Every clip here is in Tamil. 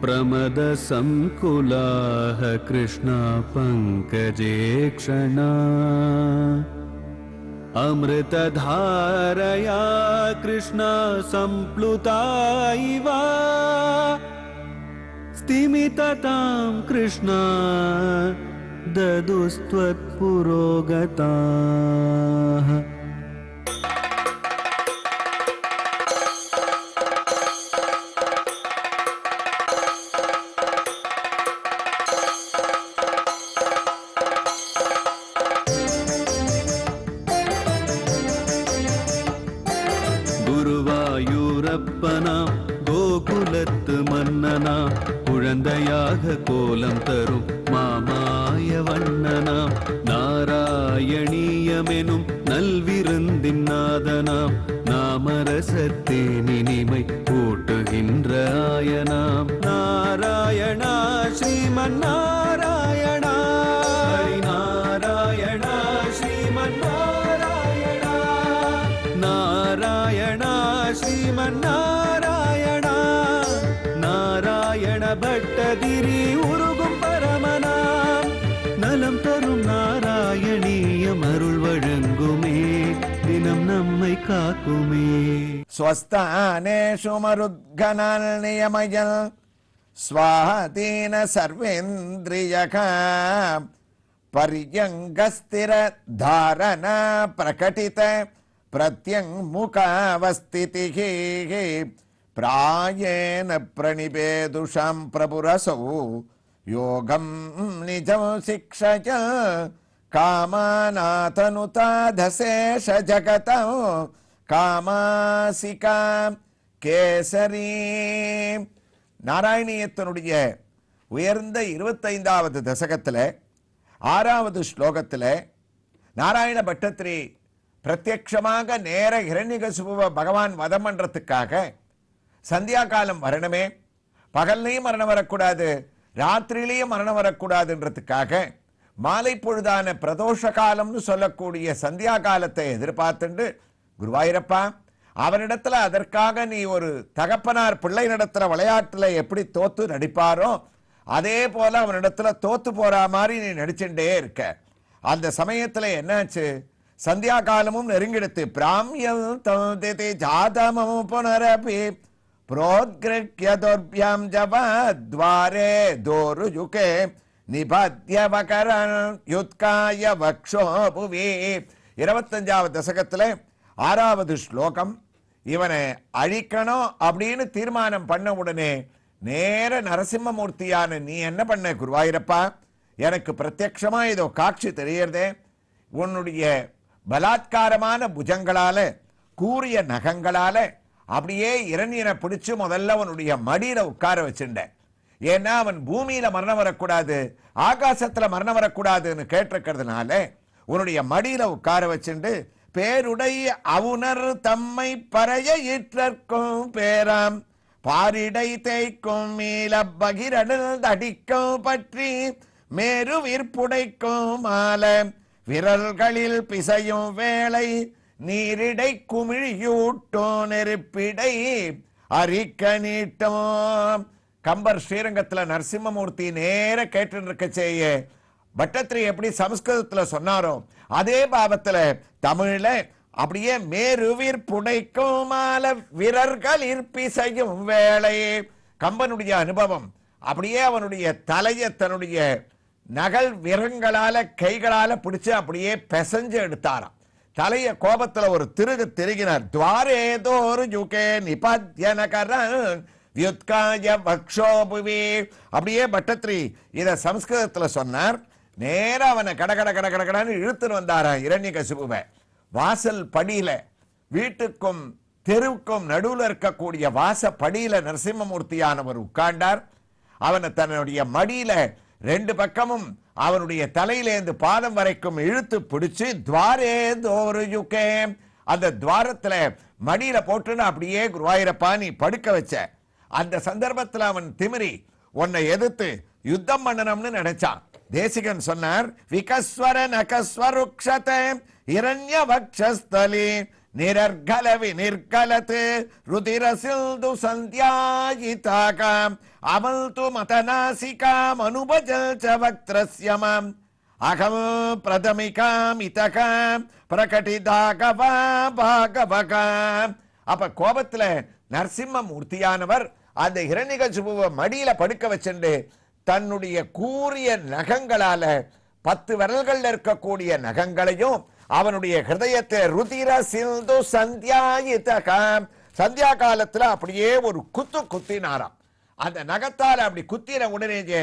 प्रमदसङ्कुलाः कृष्णा पङ्कजेक्षणा अमृतधारया कृष्णा सम्प्लुता इव स्तिमिततां कृष्णा ददुस्त्वत्पुरोगताः குழந்தையாக கோலம் தரும் மாமாய வண்ணனாம் நாராயணியமெனும் நல்விருந்தின் நாதனாம் நாமரசத்தே நினிமை கூட்டுகின்ற ஆயனாம் நாராயணா ஸ்ரீமன்னா కాకుమే స్వస్థానేషు మరుద్గణాల్ నియమయల్ స్వాహతీన సర్వేంద్రియక పర్యంగ స్థిర ధారణ ప్రకటిత ప్రత్యంగుఖావస్థితి ప్రాయేణ ప్రణిపేదుషాం ప్రభురసౌ యోగం నిజం శిక్షయ कामानातनुताधशेष ஜகதம் காமாசிகாம் கேசரி நாராயணியத்தனுடைய உயர்ந்த இருபத்தைந்தாவது தசகத்தில் ஆறாவது ஸ்லோகத்தில் நாராயண பட்டத்திரி பிரத்யக்ஷமாக நேர ஹிரண்யகசுபுவ பகவான் வதம் பண்ணுறதுக்காக சந்தியா காலம் வரணுமே பகல்லையும் மரணம் வரக்கூடாது ராத்திரியிலையும் மரணம் வரக்கூடாதுன்றதுக்காக மாலை பொழுதான பிரதோஷ காலம்னு சொல்லக்கூடிய சந்தியா காலத்தை எதிர்பார்த்துண்டு குருவாயிரப்பா அவனிடத்துல அதற்காக நீ ஒரு தகப்பனார் பிள்ளை நடத்துகிற விளையாட்டில் எப்படி தோத்து நடிப்பாரோ அதே போல் அவனிடத்துல தோத்து போகிற மாதிரி நீ நடிச்சுட்டே இருக்க அந்த சமயத்தில் என்னாச்சு சந்தியா காலமும் நெருங்கிடுத்து பிராமியம் தே ஜாதமும் புனரபி புரோத்கிருக்யதோர்பியாம் ஜப துவாரே தோரு யுகே நிபத்யவகரண் யுத்காய வக்ஷோ புவி இருபத்தஞ்சாவது தசகத்தில் ஆறாவது ஸ்லோகம் இவனை அழிக்கணும் அப்படின்னு தீர்மானம் பண்ண உடனே நேர நரசிம்மமூர்த்தியான நீ என்ன பண்ண குருவாயிரப்பா எனக்கு பிரத்யக்ஷமாக ஏதோ காட்சி தெரியறதே உன்னுடைய பலாத்காரமான புஜங்களால கூறிய நகங்களால அப்படியே இரணியனை பிடிச்சு முதல்ல உன்னுடைய மடியில் உட்கார வச்சுட்டேன் ஏன்னா அவன் பூமியில மரணம் வரக்கூடாது ஆகாசத்துல மரணம் வரக்கூடாதுன்னு கேட்டிருக்கிறதுனால உன்னுடைய மடியில உட்கார வச்சுண்டு பேருடைய அவுணர் தம்மை பறைய ஈற்றற்கும் பேராம் பாரிடை தேய்க்கும் மீள பகிரடல் அடிக்கும் பற்றி மேரு விற்புடைக்கும் மால விரல்களில் பிசையும் வேலை நீரிடை குமிழியூட்டும் நெருப்பிடை அரிக்க நீட்டோம் கம்பர் ஸ்ரீரங்கத்தில் நரசிம்மமூர்த்தி நேர கேட்டுருக்க செய்ய பட்டத்திரி எப்படி சமஸ்கிருதத்தில் சொன்னாரோ அதே பாவத்தில் தமிழில் அப்படியே மேருவிர் புனைக்கும் மால வீரர்கள் செய்யும் வேலையே கம்பனுடைய அனுபவம் அப்படியே அவனுடைய தலையை தன்னுடைய நகல் விரங்களால கைகளால பிடிச்சு அப்படியே பெசஞ்சு எடுத்தாராம் தலைய கோபத்துல ஒரு திருகு திருகினார் துவாரேதோ ஒரு ஜுகே நிபத்யனகரன் வியுத்காய பக்ஷோபுவி அப்படியே பட்டத்ரி இதை சம்ஸ்கிருதத்துல சொன்னார் நேராக அவனை கடகட கட கடகடன்னு இழுத்துன்னு வந்தாரா இரண்ய கசிபுவ வாசல் படியில் வீட்டுக்கும் தெருவுக்கும் நடுவில் இருக்கக்கூடிய வாச படியில் நரசிம்மமூர்த்தியானவர் உட்கார்ந்தார் அவனை தன்னுடைய மடியில் ரெண்டு பக்கமும் அவனுடைய தலையிலேந்து பாதம் வரைக்கும் இழுத்து பிடிச்சு துவாரே தோருயுக்கே அந்த துவாரத்தில் மடியில் போட்டுன்னு அப்படியே குருவாயிரப்பா நீ படுக்க வச்ச அந்த சந்தர்ப்பத்தில் அவன் திமிரி உன்னை எதிர்த்து யுத்தம் பண்ணணும்னு நினைச்சான் தேசிகன் சொன்னார் விகஸ்வர நகஸ்வருக்ஷதே இரண்ய வக்ஷஸ்தலி நிரர்கலவி நிற்கலத்து ருதிரசில்து சந்தியாயிதாகாம் அவள் து மதநாசிகாம் அனுபஜல் ச அகம் பிரதமிகாம் இதகாம் பிரகடிதாகவா பாகவகாம் அப்ப கோபத்துல நரசிம்ம மூர்த்தியானவர் அந்த இரணிகசுபுவை மடியில படுக்க வச்சுண்டு தன்னுடைய கூறிய நகங்களால பத்து விரல்கள் இருக்கக்கூடிய நகங்களையும் அவனுடைய ஹிருதயத்தை ருதிர சிந்து சந்தியாயிதகாம் சந்தியா காலத்துல அப்படியே ஒரு குத்து குத்தினாராம் அந்த நகத்தால் அப்படி குத்தின உடனேயே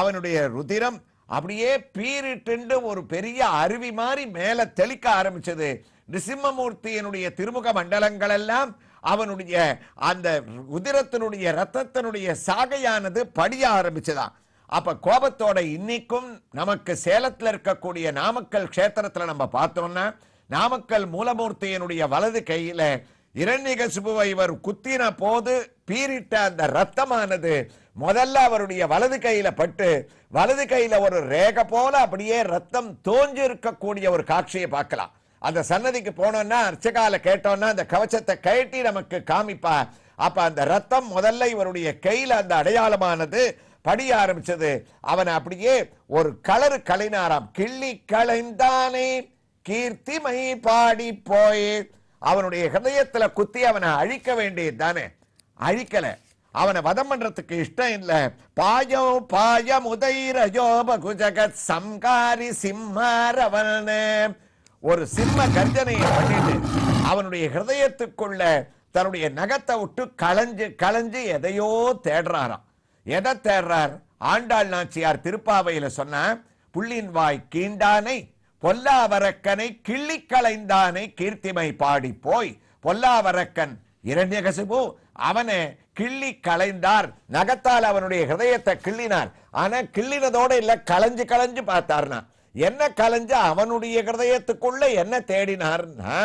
அவனுடைய ருதிரம் அப்படியே பீரிட்டு ஒரு பெரிய அருவி மாதிரி மேல தெளிக்க ஆரம்பிச்சது நிசிம்மமூர்த்தியினுடைய திருமுக மண்டலங்கள் எல்லாம் அவனுடைய அந்த உதிரத்தினுடைய ரத்தத்தினுடைய சாகையானது படிய ஆரம்பிச்சுதான் அப்ப கோபத்தோட இன்னைக்கும் நமக்கு சேலத்தில் இருக்கக்கூடிய நாமக்கல் கஷேத்திரத்துல நம்ம பார்த்தோம்னா நாமக்கல் மூலமூர்த்தியினுடைய வலது கையில இரண்யகசுபுவை இவர் குத்தின போது பீரிட்ட அந்த ரத்தமானது முதல்ல அவருடைய வலது கையில பட்டு வலது கையில ஒரு ரேக போல அப்படியே ரத்தம் தோஞ்சு இருக்கக்கூடிய ஒரு காட்சியை பார்க்கலாம் அந்த சன்னதிக்கு போனோம்னா அர்ச்சகால கேட்டோம்னா அந்த கவச்சத்தை கட்டி நமக்கு காமிப்பா அப்ப அந்த ரத்தம் முதல்ல இவருடைய கையில் அந்த அடையாளமானது படிய ஆரம்பிச்சது அவன் அப்படியே ஒரு கலரு கலைனாராம் கிள்ளி கலைந்தானே கீர்த்தி மை பாடி போய் அவனுடைய ஹதயத்துல குத்தி அவனை அழிக்க வேண்டியது தானே அழிக்கல அவனை வதம் பண்றதுக்கு இஷ்டம் இல்லை பாயோ பாயம் உதைரஜோ பகுஜகத் சம்காரி சிம்மாரவன் ஒரு சிம்ம கர்ஜனையை பண்ணிட்டு அவனுடைய ஹிருதயத்துக்குள்ள தன்னுடைய நகத்தை விட்டு களைஞ்சு களைஞ்சு எதையோ தேடுறாராம் எதை தேடுறார் ஆண்டாள் நாச்சியார் திருப்பாவையில சொன்ன புள்ளின் வாய் கீண்டானை பொல்லாவரக்கனை கிள்ளி களைந்தானை கீர்த்திமை பாடி போய் பொல்லாவரக்கன் இரண்யகசிபு அவனை கிள்ளி களைந்தார் நகத்தால் அவனுடைய ஹிருதயத்தை கிள்ளினார் ஆனா கிள்ளினதோட இல்ல களைஞ்சு களைஞ்சு பார்த்தார்னா என்ன கலைஞ்ச அவனுடைய கிரதயத்துக்குள்ள என்ன தேடினார்னா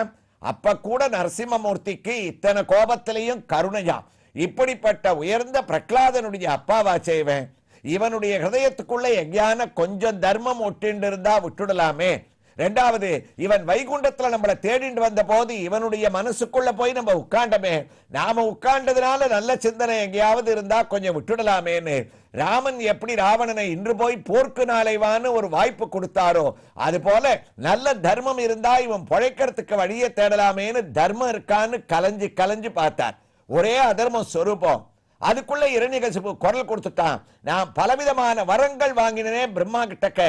அப்ப கூட நரசிம்மமூர்த்திக்கு இத்தனை கோபத்திலையும் கருணையா இப்படிப்பட்ட உயர்ந்த பிரகலாதனுடைய அப்பாவா செய்வேன் இவனுடைய ஹதயத்துக்குள்ள எங்கேயான கொஞ்சம் தர்மம் ஒட்டிண்டு இருந்தா விட்டுடலாமே ரெண்டாவது இவன் வைகுண்டத்தில் நம்மளை தேடிண்டு வந்த போது இவனுடைய மனசுக்குள்ள போய் நம்ம உட்காண்டமே நாம உட்காண்டதுனால நல்ல சிந்தனை எங்கேயாவது இருந்தா கொஞ்சம் விட்டுடலாமேன்னு ராமன் எப்படி ராவணனை இன்று போய் போர்க்கு நாளைவான்னு ஒரு வாய்ப்பு கொடுத்தாரோ அது போல நல்ல தர்மம் இருந்தா இவன் பிழைக்கிறதுக்கு வழியை தேடலாமேன்னு தர்மம் இருக்கான்னு கலைஞ்சு கலைஞ்சு பார்த்தார் ஒரே அதர்மம் சொரூபம் அதுக்குள்ள இரணிகசிப்பு குரல் கொடுத்துட்டான் நான் பலவிதமான வரங்கள் வாங்கினே பிரம்மா கிட்டக்க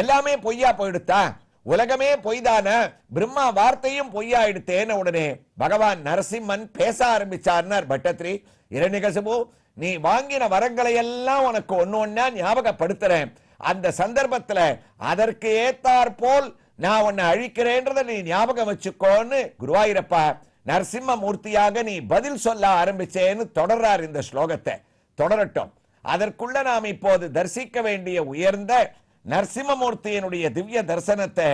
எல்லாமே பொய்யா போயிடுத்தான் உலகமே பொய்தான பிரம்மா வார்த்தையும் எடுத்தேன்னு உடனே பகவான் நரசிம்மன் பேச ஆரம்பிச்சார்னார் பட்டத்ரி இரணிகசிபு நீ வாங்கின வரங்களை எல்லாம் உனக்கு ஒன்னு ஒன்னா ஞாபகப்படுத்துறேன் அந்த சந்தர்ப்பத்தில் அதற்கு ஏத்தார் போல் நான் உன்னை அழிக்கிறேன்றதை நீ ஞாபகம் வச்சுக்கோன்னு குருவாயிரப்பா நரசிம்ம மூர்த்தியாக நீ பதில் சொல்ல ஆரம்பிச்சேன்னு தொடர்றார் இந்த ஸ்லோகத்தை தொடரட்டும் அதற்குள்ள நாம் இப்போது தரிசிக்க வேண்டிய உயர்ந்த நரசிம்மமூர்த்தியினுடைய திவ்ய தரிசனத்தை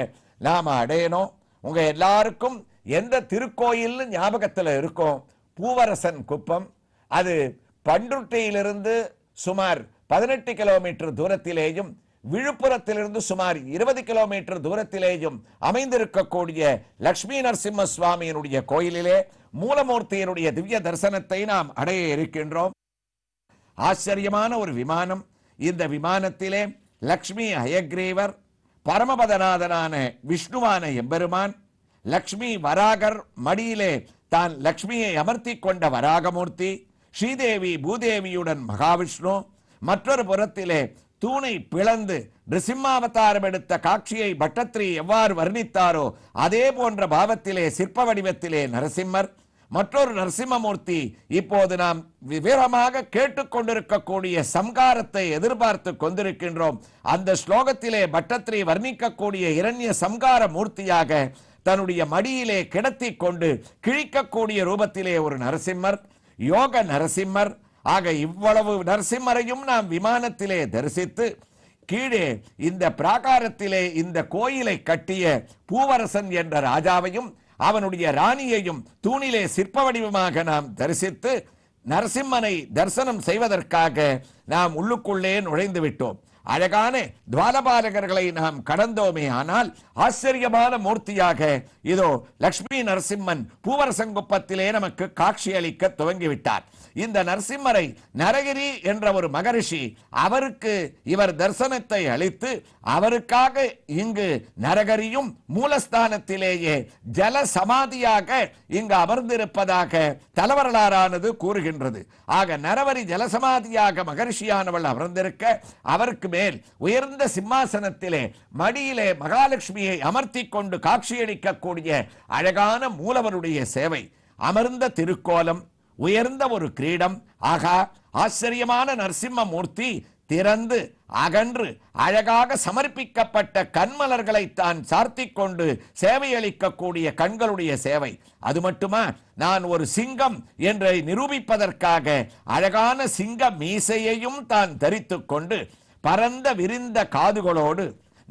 நாம் அடையணும் உங்க எல்லாருக்கும் எந்த திருக்கோயில் ஞாபகத்தில் இருக்கும் பூவரசன் குப்பம் அது பண்ருட்டியிலிருந்து சுமார் பதினெட்டு கிலோமீட்டர் தூரத்திலேயும் விழுப்புரத்திலிருந்து சுமார் இருபது கிலோமீட்டர் தூரத்திலேயும் அமைந்திருக்கக்கூடிய லக்ஷ்மி நரசிம்ம சுவாமியினுடைய கோயிலிலே மூலமூர்த்தியினுடைய திவ்ய தரிசனத்தை நாம் அடைய இருக்கின்றோம் ஆச்சரியமான ஒரு விமானம் இந்த விமானத்திலே லக்ஷ்மி ஹயக்ரீவர் பரமபதநாதனான விஷ்ணுவான எம்பெருமான் லக்ஷ்மி வராகர் மடியிலே தான் லக்ஷ்மியை அமர்த்தி கொண்ட வராகமூர்த்தி ஸ்ரீதேவி பூதேவியுடன் மகாவிஷ்ணு மற்றொரு புறத்திலே தூணை பிளந்து நிருசிம்மாவதாரம் எடுத்த காட்சியை பட்டத்ரி எவ்வாறு வர்ணித்தாரோ அதே போன்ற பாவத்திலே சிற்ப வடிவத்திலே நரசிம்மர் மற்றொரு நரசிம்மமூர்த்தி இப்போது நாம் விவரமாக கேட்டுக்கொண்டிருக்கக்கூடிய சம்காரத்தை எதிர்பார்த்து கொண்டிருக்கின்றோம் அந்த ஸ்லோகத்திலே பட்டத்ரி வர்ணிக்கக்கூடிய இரண்ய சம்கார மூர்த்தியாக தன்னுடைய மடியிலே கிடத்தி கொண்டு கிழிக்கக்கூடிய ரூபத்திலே ஒரு நரசிம்மர் யோக நரசிம்மர் ஆக இவ்வளவு நரசிம்மரையும் நாம் விமானத்திலே தரிசித்து கீழே இந்த பிராகாரத்திலே இந்த கோயிலை கட்டிய பூவரசன் என்ற ராஜாவையும் அவனுடைய ராணியையும் தூணிலே சிற்ப வடிவமாக நாம் தரிசித்து நரசிம்மனை தரிசனம் செய்வதற்காக நாம் உள்ளுக்குள்ளே நுழைந்து விட்டோம் அழகான துவாரபாலகர்களை நாம் கடந்தோமே ஆனால் ஆச்சரியமான மூர்த்தியாக இதோ லட்சுமி நரசிம்மன் பூவரசங்குப்பத்திலே நமக்கு காட்சி அளிக்க துவங்கிவிட்டார் இந்த நரசிம்மரை நரகிரி என்ற ஒரு மகரிஷி அவருக்கு இவர் தரிசனத்தை அளித்து அவருக்காக இங்கு நரகரியும் மூலஸ்தானத்திலேயே ஜல சமாதியாக இங்கு அமர்ந்திருப்பதாக தலவரலாறானது கூறுகின்றது ஆக நரவரி ஜலசமாதியாக மகரிஷியானவள் அமர்ந்திருக்க அவருக்கு மேல் உயர்ந்த சிம்மாசனத்திலே மடியிலே மகாலட்சுமியை அமர்த்தி கொண்டு காட்சியளிக்கக்கூடிய அழகான மூலவருடைய சேவை அமர்ந்த திருக்கோலம் உயர்ந்த ஒரு கிரீடம் ஆகா ஆச்சரியமான நரசிம்மமூர்த்தி திறந்து அகன்று அழகாக சமர்ப்பிக்கப்பட்ட கண்மலர்களை தான் சார்த்தி கொண்டு சேவையளிக்கக்கூடிய கண்களுடைய சேவை அது மட்டுமா நான் ஒரு சிங்கம் என்றை நிரூபிப்பதற்காக அழகான சிங்க மீசையையும் தான் தரித்து கொண்டு பரந்த விரிந்த காதுகளோடு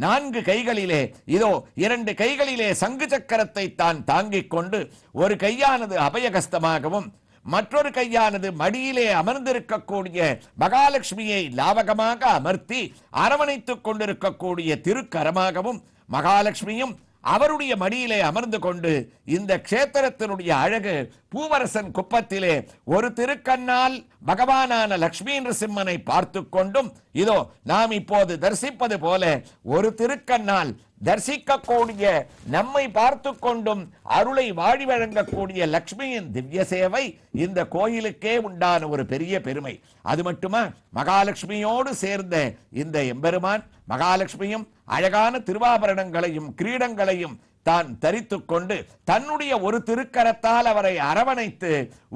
நான்கு கைகளிலே இதோ இரண்டு கைகளிலே சங்கு சக்கரத்தை தான் தாங்கிக் கொண்டு ஒரு கையானது அபயகஸ்தமாகவும் மற்றொரு கையானது மடியிலே அமர்ந்திருக்கக்கூடிய மகாலட்சுமியை லாவகமாக அமர்த்தி அரவணைத்துக் கொண்டிருக்கக்கூடிய திருக்கரமாகவும் மகாலட்சுமியும் அவருடைய மடியிலே அமர்ந்து கொண்டு இந்த க்ஷேத்திரத்தினுடைய அழகு பூவரசன் குப்பத்திலே ஒரு திருக்கண்ணால் பகவானான லக்ஷ்மி சிம்மனை பார்த்து கொண்டும் இதோ நாம் இப்போது தரிசிப்பது போல ஒரு திருக்கண்ணால் தரிசிக்கக்கூடிய நம்மை பார்த்து கொண்டும் அருளை வாழி வழங்கக்கூடிய லக்ஷ்மியின் திவ்ய சேவை இந்த கோயிலுக்கே உண்டான ஒரு பெரிய பெருமை அது மட்டுமா மகாலட்சுமியோடு சேர்ந்த இந்த எம்பெருமான் மகாலட்சுமியும் அழகான திருவாபரணங்களையும் கிரீடங்களையும் தான் தரித்துக் கொண்டு தன்னுடைய ஒரு திருக்கரத்தால் அவரை அரவணைத்து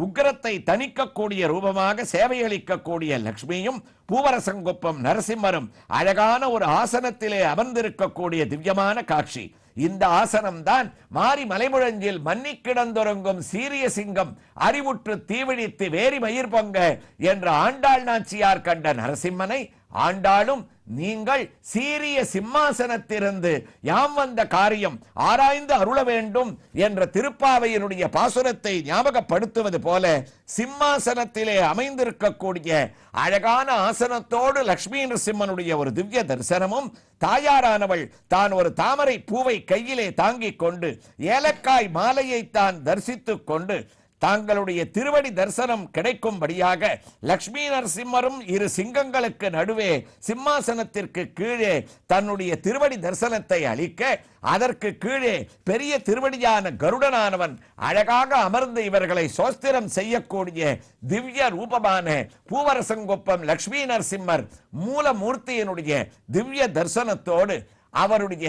உக்கிரத்தை தணிக்கக்கூடிய ரூபமாக சேவையளிக்கக்கூடிய லக்ஷ்மியும் பூவரசங்குப்பம் நரசிம்மரும் அழகான ஒரு ஆசனத்திலே அமர்ந்திருக்கக்கூடிய திவ்யமான காட்சி இந்த ஆசனம் தான் மாரி மலைமுழஞ்சில் மன்னி கிடந்துறங்கும் சீரிய சிங்கம் அறிவுற்று தீவிழித்து வேரி மயிர் பொங்க என்ற ஆண்டாள் நாச்சியார் கண்ட நரசிம்மனை ஆண்டாலும் நீங்கள் சீரிய சிம்மாசனத்திலிருந்து யாம் வந்த காரியம் ஆராய்ந்து அருள வேண்டும் என்ற திருப்பாவையினுடைய பாசுரத்தை ஞாபகப்படுத்துவது போல சிம்மாசனத்திலே அமைந்திருக்கக்கூடிய அழகான ஆசனத்தோடு லக்ஷ்மி நரசிம்மனுடைய ஒரு திவ்ய தரிசனமும் தாயாரானவள் தான் ஒரு தாமரை பூவை கையிலே தாங்கிக் கொண்டு ஏலக்காய் மாலையை தான் தரிசித்துக் கொண்டு தாங்களுடைய திருவடி தரிசனம் கிடைக்கும்படியாக லக்ஷ்மி நரசிம்மரும் இரு சிங்கங்களுக்கு நடுவே சிம்மாசனத்திற்கு கீழே தன்னுடைய திருவடி தரிசனத்தை அளிக்க அதற்கு கீழே பெரிய திருவடியான கருடனானவன் அழகாக அமர்ந்து இவர்களை சோஸ்திரம் செய்யக்கூடிய திவ்ய ரூபமான பூவரசங்கொப்பம் லக்ஷ்மி நரசிம்மர் மூலமூர்த்தியினுடைய திவ்ய தரிசனத்தோடு அவருடைய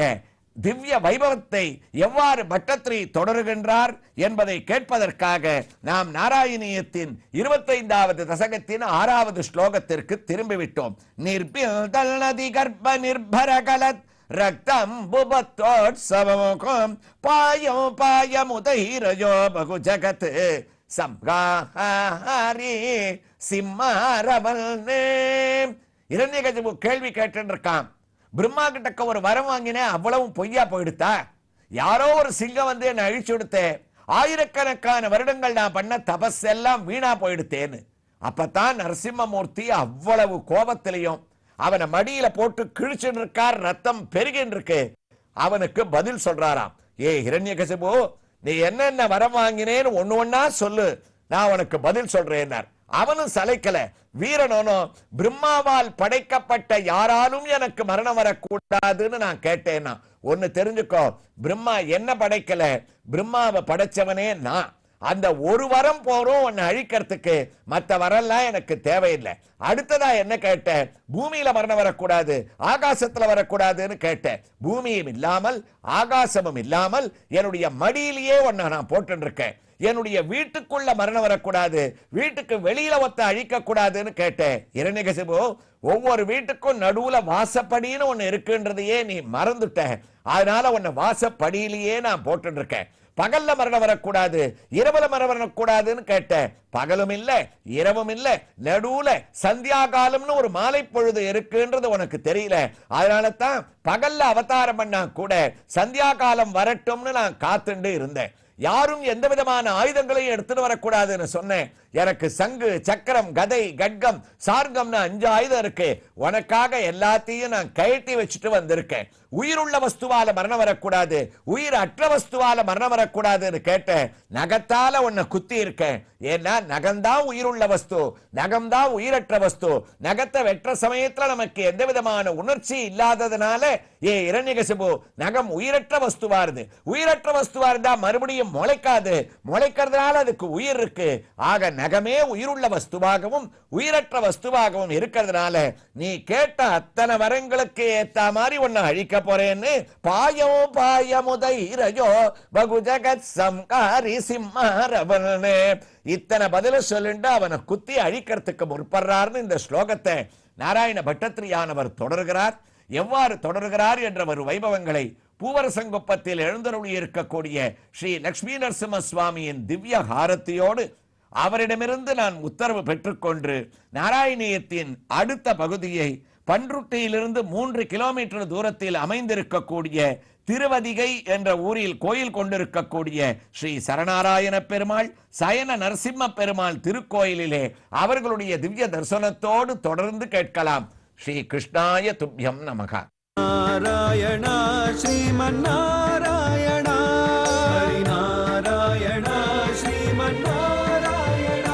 திவ்ய வைபவத்தை எவ்வாறு பட்டத்ரி தொடருகின்றார் என்பதை கேட்பதற்காக நாம் நாராயணியத்தின் இருபத்தைந்தாவது தசகத்தின் ஆறாவது ஸ்லோகத்திற்கு திரும்பிவிட்டோம் நிர்பில் நதி கர்ப்ப நிர்பர கலத் ரக்தம் புபத்தோட்சவமுகம் பாயோ பாயமுதைரயோ பகு ஜகத் சம்ஹாரி சிம்மாரவல் இரண்யகஜபு கேள்வி கேட்டுருக்கான் பிரம்மா கிட்டக்க ஒரு வரம் வாங்கினேன் அவ்வளவும் பொய்யா போயிடுத்தா யாரோ ஒரு சிங்கம் வந்து என்னை அழிச்சு விடுத்தேன் ஆயிரக்கணக்கான வருடங்கள் நான் பண்ண தபஸ் எல்லாம் வீணா போயிடுத்தேன்னு அப்பத்தான் நரசிம்மமூர்த்தி அவ்வளவு கோபத்திலையும் அவனை மடியில போட்டு கிழிச்சுட்டு இருக்கார் ரத்தம் பெருகின்னு இருக்கு அவனுக்கு பதில் சொல்றாராம் ஏ இரண்ய கசிபு நீ என்னென்ன வரம் வாங்கினேன்னு ஒன்று ஒன்றா சொல்லு நான் உனக்கு பதில் சொல்றேன்னார் அவனும் சலைக்கல வீரனும் பிரம்மாவால் படைக்கப்பட்ட யாராலும் எனக்கு மரணம் வரக்கூடாதுன்னு நான் கேட்டேன்னா ஒன்னு தெரிஞ்சுக்கோ பிரம்மா என்ன படைக்கல பிரம்மாவை படைச்சவனே நான் அந்த ஒரு வரம் போறோம் உன்னை அழிக்கிறதுக்கு மற்ற வரம்லாம் எனக்கு தேவையில்லை அடுத்ததா என்ன கேட்டேன் பூமியில மரணம் வரக்கூடாது ஆகாசத்துல வரக்கூடாதுன்னு கேட்டேன் பூமியும் இல்லாமல் ஆகாசமும் இல்லாமல் என்னுடைய மடியிலேயே உன்னை நான் போட்டுருக்கேன் என்னுடைய வீட்டுக்குள்ள மரணம் வரக்கூடாது வீட்டுக்கு வெளியில ஒத்த அழிக்க கூடாதுன்னு கேட்டேன் இரணிகசிபு ஒவ்வொரு வீட்டுக்கும் நடுவுல வாசப்படின்னு ஒண்ணு இருக்குன்றதையே நீ மறந்துட்ட அதனால உன்னை வாசப்படியிலேயே நான் போட்டு இருக்கேன் பகல்ல மரணம் வரக்கூடாது இரவுல மரணம் வரக்கூடாதுன்னு கேட்டேன் பகலும் இல்ல இரவும் இல்ல நடுவுல சந்தியா காலம்னு ஒரு மாலை பொழுது இருக்குன்றது உனக்கு தெரியல அதனால தான் பகல்ல அவதாரம் பண்ணா கூட சந்தியா காலம் வரட்டும்னு நான் காத்துண்டு இருந்தேன் யாரும் எந்த விதமான ஆயுதங்களையும் எடுத்துட்டு வரக்கூடாதுன்னு சொன்னேன் எனக்கு சங்கு சக்கரம் கதை கட்கம் சார்கம்னு அஞ்சு ஆயுதம் இருக்கு உனக்காக எல்லாத்தையும் நான் கயட்டி வச்சுட்டு வந்திருக்கேன் உயிருள்ள வஸ்துவால மரணம் வரக்கூடாது உயிர் அற்ற வஸ்துவால மரணம் வரக்கூடாதுன்னு கேட்டேன் நகத்தால உன்னை குத்தி இருக்கேன் ஏன்னா நகம்தான் உயிருள்ள வஸ்து நகம்தான் உயிரற்ற வஸ்து நகத்தை வெற்ற சமயத்துல நமக்கு எந்த விதமான உணர்ச்சி இல்லாததுனால ஏ இரணிகசிபு நகம் உயிரற்ற வஸ்துவா இருந்து உயிரற்ற வஸ்துவா இருந்தா மறுபடியும் முளைக்காது முளைக்கிறதுனால அதுக்கு உயிர் இருக்கு ஆக நகமே உயிருள்ள வஸ்துவாகவும் உயிரற்ற வஸ்துவாகவும் இருக்கிறதுனால நீ கேட்ட அத்தனை வரங்களுக்கு ஏத்த மாதிரி உன்னை அழிக்க பகுஜகத் சம்காரி இத்தனை பதில சொல்லிட்டு அவனை குத்தி அழிக்கிறதுக்கு இந்த ஸ்லோகத்தை நாராயண பட்டத்திரியானவர் தொடர்கிறார் எவ்வாறு தொடர்கிறார் என்ற ஒரு வைபவங்களை பூவரசங்குப்பத்தில் எழுந்தருளி இருக்கக்கூடிய ஸ்ரீ லக்ஷ்மி நரசிம்ம சுவாமியின் திவ்ய ஹாரத்தியோடு அவரிடமிருந்து நான் உத்தரவு பெற்றுக்கொண்டு நாராயணியத்தின் அடுத்த பகுதியை பன்ருட்டியிலிருந்து மூன்று கிலோமீட்டர் தூரத்தில் அமைந்திருக்கக்கூடிய திருவதிகை என்ற ஊரில் கோயில் கொண்டிருக்கக்கூடிய ஸ்ரீ சரணாராயண பெருமாள் சயன நரசிம்ம பெருமாள் திருக்கோயிலிலே அவர்களுடைய திவ்ய தரிசனத்தோடு தொடர்ந்து கேட்கலாம் ஸ்ரீ கிருஷ்ணாய துப்யம் நமகா நாராயணா ஸ்ரீமன்னா